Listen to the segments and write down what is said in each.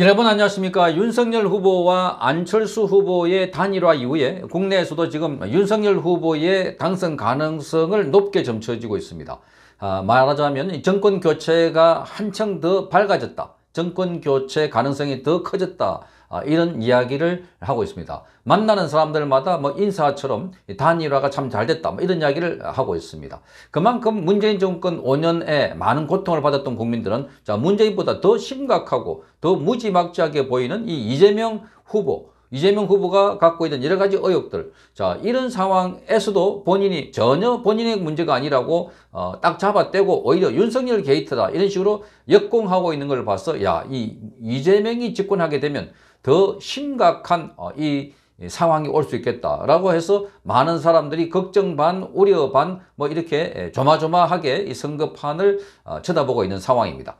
여러분 안녕하십니까 윤석열 후보와 안철수 후보의 단일화 이후에 국내에서도 지금 윤석열 후보의 당선 가능성을 높게 점쳐지고 있습니다 아, 말하자면 정권 교체가 한층 더 밝아졌다 정권 교체 가능성이 더 커졌다. 아, 이런 이야기를 하고 있습니다. 만나는 사람들마다 뭐 인사처럼 단일화가 참 잘 됐다. 뭐 이런 이야기를 하고 있습니다. 그만큼 문재인 정권 5년에 많은 고통을 받았던 국민들은 자, 문재인보다 더 심각하고 더 무지막지하게 보이는 이 이재명 후보 이재명 후보가 갖고 있는 여러 가지 의혹들 자 이런 상황에서도 본인이 전혀 본인의 문제가 아니라고 어, 딱 잡아떼고 오히려 윤석열 게이트다 이런 식으로 역공하고 있는 걸 봐서 야이 이재명이 집권하게 되면 더 심각한 어, 이 상황이 올 수 있겠다라고 해서 많은 사람들이 걱정 반 우려 반 뭐 이렇게 조마조마하게 이 선거판을 어, 쳐다보고 있는 상황입니다.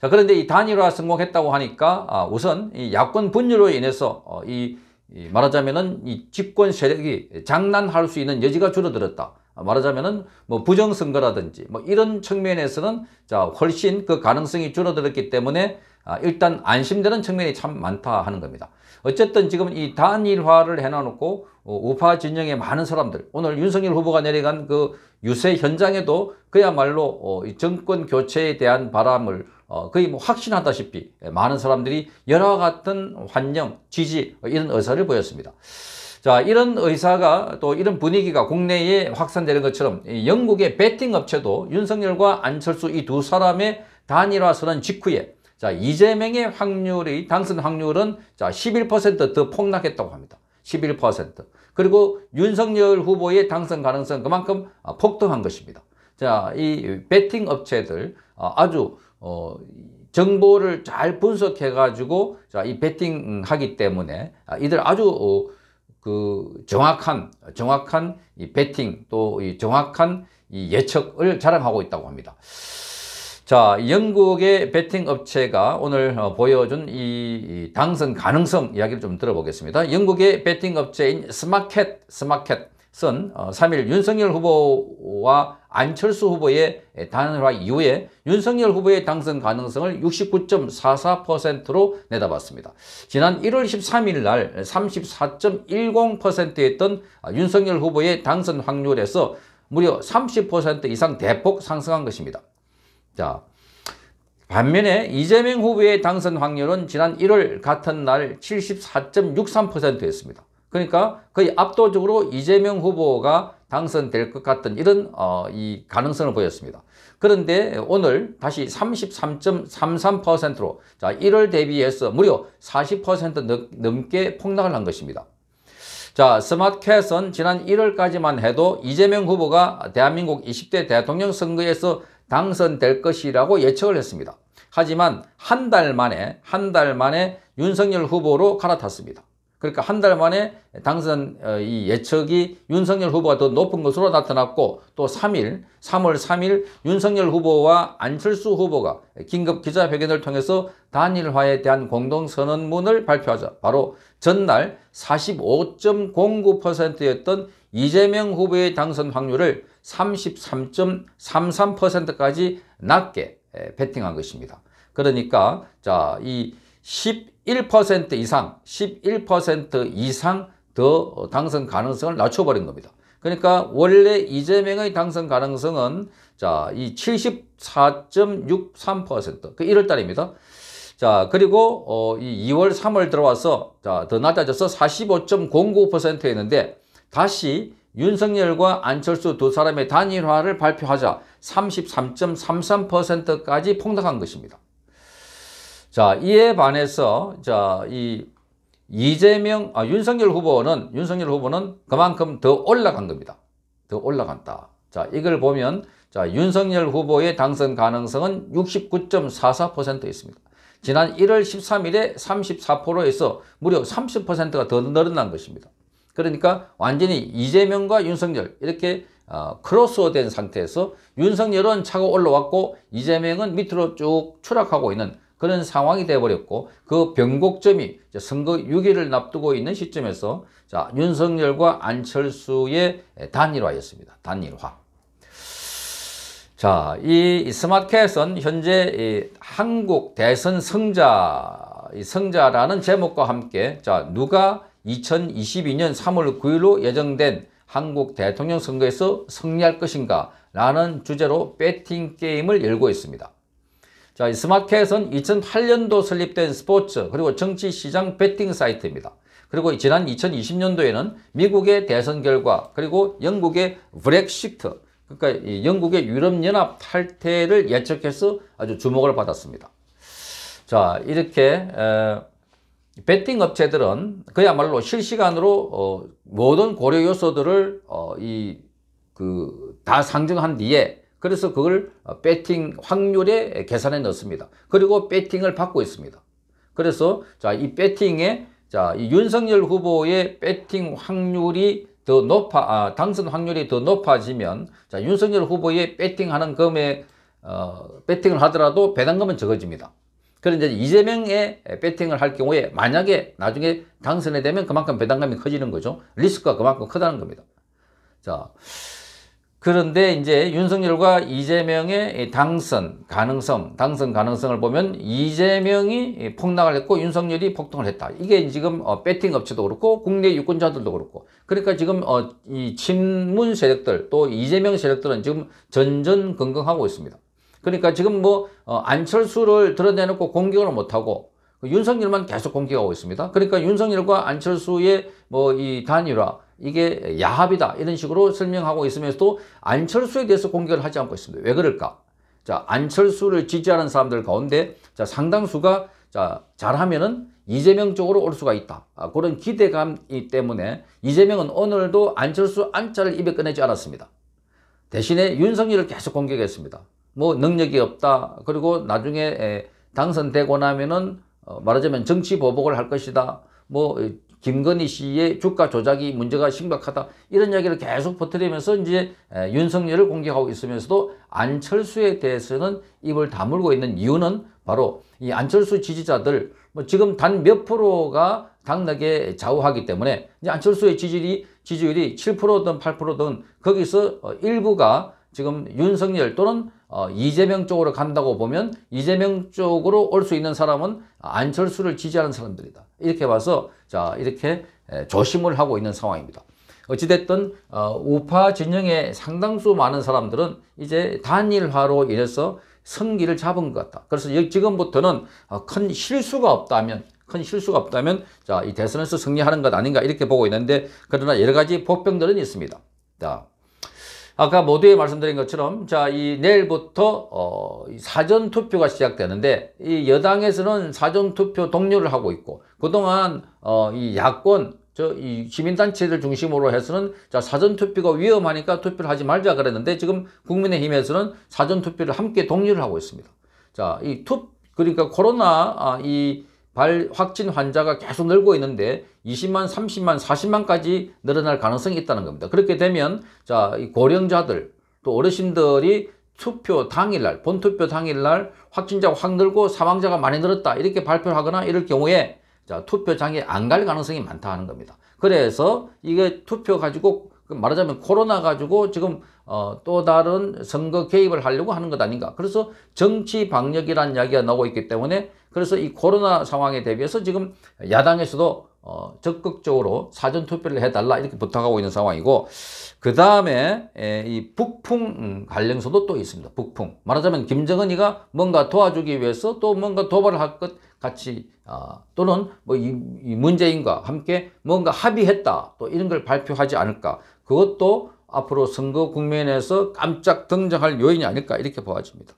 자, 그런데 이 단일화 성공했다고 하니까 아, 우선 이 야권 분열로 인해서 어, 이, 이 말하자면은 이 집권 세력이 장난할 수 있는 여지가 줄어들었다. 아, 말하자면은 뭐 부정선거라든지 뭐 이런 측면에서는 자 훨씬 그 가능성이 줄어들었기 때문에 아 일단 안심되는 측면이 참 많다 하는 겁니다. 어쨌든 지금 이 단일화를 해놔놓고 어, 우파 진영의 많은 사람들 오늘 윤석열 후보가 내려간 그 유세 현장에도 그야말로 어, 정권 교체에 대한 바람을 어, 거의 뭐 확신하다시피 많은 사람들이 여러 같은 환영, 지지 이런 의사를 보였습니다. 자, 이런 의사가 또 이런 분위기가 국내에 확산되는 것처럼 영국의 베팅 업체도 윤석열과 안철수 이 두 사람의 단일화 선언 직후에 자, 이재명의 확률이 당선 확률은 자, 11%더 폭락했다고 합니다. 11%. 그리고 윤석열 후보의 당선 가능성 그만큼 아, 폭등한 것입니다. 자, 이배팅 업체들 어, 아주 어, 정보를 잘 분석해 가지고 자, 이배팅하기 때문에 아, 이들 아주 어, 그 정확한 정확한 이 베팅 또이 정확한 이 예측을 자랑하고 있다고 합니다. 자, 영국의 베팅 업체가 오늘 어, 보여준 이 당선 가능성 이야기를 좀 들어보겠습니다. 영국의 베팅 업체인 스마켓, 스마켓. 쓴 3일 어, 윤석열 후보와 안철수 후보의 단일화 이후에 윤석열 후보의 당선 가능성을 69.44%로 내다봤습니다. 지난 1월 13일 날 34.10%였던 윤석열 후보의 당선 확률에서 무려 30% 이상 대폭 상승한 것입니다. 자, 반면에 이재명 후보의 당선 확률은 지난 1월 같은 날 74.63%였습니다. 그러니까 거의 압도적으로 이재명 후보가 당선될 것 같은 이런 어, 이 가능성을 보였습니다. 그런데 오늘 다시 33.33%로 자 1월 대비해서 무려 40% 넘, 넘게 폭락을 한 것입니다. 자, 스마트캣은 지난 1월까지만 해도 이재명 후보가 대한민국 20대 대통령 선거에서 당선될 것이라고 예측을 했습니다. 하지만 한 달 만에 한 달 만에 윤석열 후보로 갈아탔습니다. 그러니까 한 달 만에 당선 어, 이 예측이 윤석열 후보가 더 높은 것으로 나타났고 또 3일, 3월 3일 윤석열 후보와 안철수 후보가 긴급 기자회견을 통해서 단일화에 대한 공동선언문을 발표하자 바로 전날 45.09%였던 이재명 후보의 당선 확률을 33.33%까지 낮게 베팅한 것입니다. 그러니까 자이 11% 이상, 11% 이상 더 당선 가능성을 낮춰버린 겁니다. 그러니까 원래 이재명의 당선 가능성은 자, 이 74.63%, 그 1월 달입니다. 자, 그리고 어, 이 2월, 3월 들어와서 자, 더 낮아져서 45.09%였는데 다시 윤석열과 안철수 두 사람의 단일화를 발표하자 33.33%까지 폭락한 것입니다. 자, 이에 반해서 자, 이 이재명 아 윤석열 후보는 윤석열 후보는 그만큼 더 올라간 겁니다. 더 올라간다. 자, 이걸 보면 자, 윤석열 후보의 당선 가능성은 69.44% 있습니다. 지난 1월 13일에 34%에서 무려 30%가 더 늘어난 것입니다. 그러니까 완전히 이재명과 윤석열 이렇게 어, 크로스된 상태에서 윤석열은 차고 올라왔고 이재명은 밑으로 쭉 추락하고 있는 그런 상황이 돼버렸고 그 변곡점이 선거 6일을 앞두고 있는 시점에서 자 윤석열과 안철수의 단일화였습니다. 단일화. 자, 이 스마트캣은 현재 한국 대선 성자, 성자라는 제목과 함께 자 누가 2022년 3월 9일로 예정된 한국 대통령 선거에서 승리할 것인가 라는 주제로 배팅 게임을 열고 있습니다. 자, 스마켓은 2008년도 설립된 스포츠 그리고 정치시장 베팅 사이트입니다. 그리고 지난 2020년도에는 미국의 대선 결과 그리고 영국의 브렉시트 그러니까 영국의 유럽연합 탈퇴를 예측해서 아주 주목을 받았습니다. 자 이렇게 에, 베팅 업체들은 그야말로 실시간으로 어, 모든 고려 요소들을 어, 이그 다 상정한 뒤에 그래서 그걸 어, 배팅 확률에 계산해 넣습니다. 그리고 배팅을 받고 있습니다. 그래서 자, 이 배팅에 자, 이 윤석열 후보의 배팅 확률이 더 높아 아, 당선 확률이 더 높아지면 자, 윤석열 후보의 배팅하는 금액 어, 배팅을 하더라도 배당금은 적어집니다. 그런데 이재명의 배팅을 할 경우에 만약에 나중에 당선이 되면 그만큼 배당금이 커지는 거죠. 리스크가 그만큼 크다는 겁니다. 자, 그런데 이제 윤석열과 이재명의 당선 가능성, 당선 가능성을 보면 이재명이 폭락을 했고 윤석열이 폭등을 했다. 이게 지금 어, 배팅 업체도 그렇고 국내 유권자들도 그렇고 그러니까 지금 어, 이 친문 세력들 또 이재명 세력들은 지금 전전긍긍하고 있습니다. 그러니까 지금 뭐 어, 안철수를 드러내놓고 공격을 못하고 윤석열만 계속 공격하고 있습니다. 그러니까 윤석열과 안철수의 뭐 이 단일화 이게 야합이다 이런 식으로 설명하고 있으면서도 안철수에 대해서 공격을 하지 않고 있습니다. 왜 그럴까? 자 안철수를 지지하는 사람들 가운데 자 상당수가 자 잘하면은 이재명 쪽으로 올 수가 있다. 아, 그런 기대감이 때문에 이재명은 오늘도 안철수 안자를 입에 꺼내지 않았습니다. 대신에 윤석열을 계속 공격했습니다. 뭐 능력이 없다. 그리고 나중에 당선되고 나면은 어, 말하자면 정치 보복을 할 것이다. 뭐 김건희 씨의 주가 조작이 문제가 심각하다 이런 이야기를 계속 퍼뜨리면서 이제 윤석열을 공격하고 있으면서도 안철수에 대해서는 입을 다물고 있는 이유는 바로 이 안철수 지지자들 뭐 지금 단 몇 프로가 당락에 좌우하기 때문에 이제 안철수의 지지율이 지지율이 7%든 8%든 거기서 어, 일부가 지금 윤석열 또는 어, 이재명 쪽으로 간다고 보면 이재명 쪽으로 올 수 있는 사람은 안철수를 지지하는 사람들이다. 이렇게 봐서 자 이렇게 조심을 하고 있는 상황입니다. 어찌됐든 어, 우파 진영의 상당수 많은 사람들은 이제 단일화로 인해서 선기를 잡은 것 같다. 그래서 지금부터는 어, 큰 실수가 없다면 큰 실수가 없다면 자 이 대선에서 승리하는 것 아닌가 이렇게 보고 있는데 그러나 여러 가지 보병들은 있습니다. 자. 아까 모두에 말씀드린 것처럼 자 이 내일부터 어, 사전 투표가 시작되는데 이 여당에서는 사전 투표 독려를 하고 있고 그동안 어, 이 야권 저 이 시민단체들 중심으로 해서는 자 사전투표가 위험하니까 투표를 하지 말자 그랬는데 지금 국민의힘에서는 사전투표를 함께 독려를 하고 있습니다. 자 이 투 그러니까 코로나 아, 이발 확진 환자가 계속 늘고 있는데 20만, 30만, 40만까지 늘어날 가능성이 있다는 겁니다. 그렇게 되면 자, 고령자들 또 어르신들이 투표 당일날, 본투표 당일날 확진자가 확 늘고 사망자가 많이 늘었다 이렇게 발표 하거나 이럴 경우에 자, 투표장에 안 갈 가능성이 많다 하는 겁니다. 그래서 이게 투표 가지고 그 말하자면 코로나 가지고 지금 어, 또 다른 선거 개입을 하려고 하는 것 아닌가. 그래서 정치 방역이라는 이야기가 나오고 있기 때문에 그래서 이 코로나 상황에 대비해서 지금 야당에서도 어, 적극적으로 사전 투표를 해달라 이렇게 부탁하고 있는 상황이고 그 다음에 이 북풍 음, 관련서도 또 있습니다. 북풍 말하자면 김정은이가 뭔가 도와주기 위해서 또 뭔가 도발을 할 것 같이 어, 또는 뭐 이, 이 문재인과 함께 뭔가 합의했다 또 이런 걸 발표하지 않을까 그것도 앞으로 선거 국면에서 깜짝 등장할 요인이 아닐까 이렇게 보아집니다.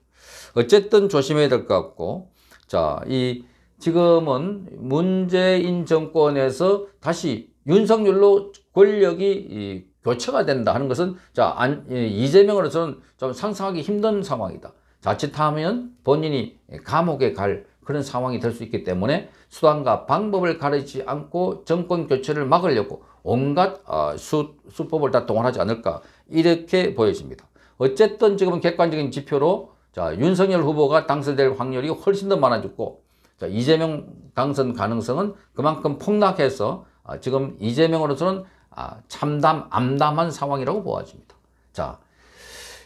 어쨌든 조심해야 될 것 같고 자, 이 지금은 문재인 정권에서 다시 윤석열로 권력이 이 교체가 된다 하는 것은 자 안, 이재명으로서는 좀 상상하기 힘든 상황이다. 자칫하면 본인이 감옥에 갈 그런 상황이 될 수 있기 때문에 수단과 방법을 가리지 않고 정권 교체를 막으려고 온갖 어, 수, 수법을 다 동원하지 않을까 이렇게 보여집니다. 어쨌든 지금은 객관적인 지표로 자, 윤석열 후보가 당선될 확률이 훨씬 더 많아졌고 자, 이재명 당선 가능성은 그만큼 폭락해서 아, 지금 이재명으로서는 아, 참담, 암담한 상황이라고 보아집니다. 자,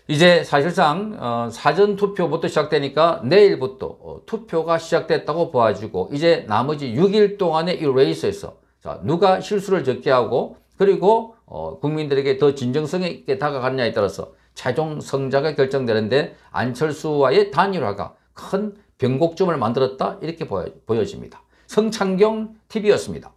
이제 사실상 어, 사전투표부터 시작되니까 내일부터 어, 투표가 시작됐다고 보아지고 이제 나머지 6일 동안의 이 레이스에서 자, 누가 실수를 적게 하고 그리고 어, 국민들에게 더 진정성 있게 다가갔냐에 따라서 최종 성자가 결정되는데 안철수와의 단일화가 큰 변곡점을 만들었다 이렇게 보여, 보여집니다. 성창경 TV였습니다.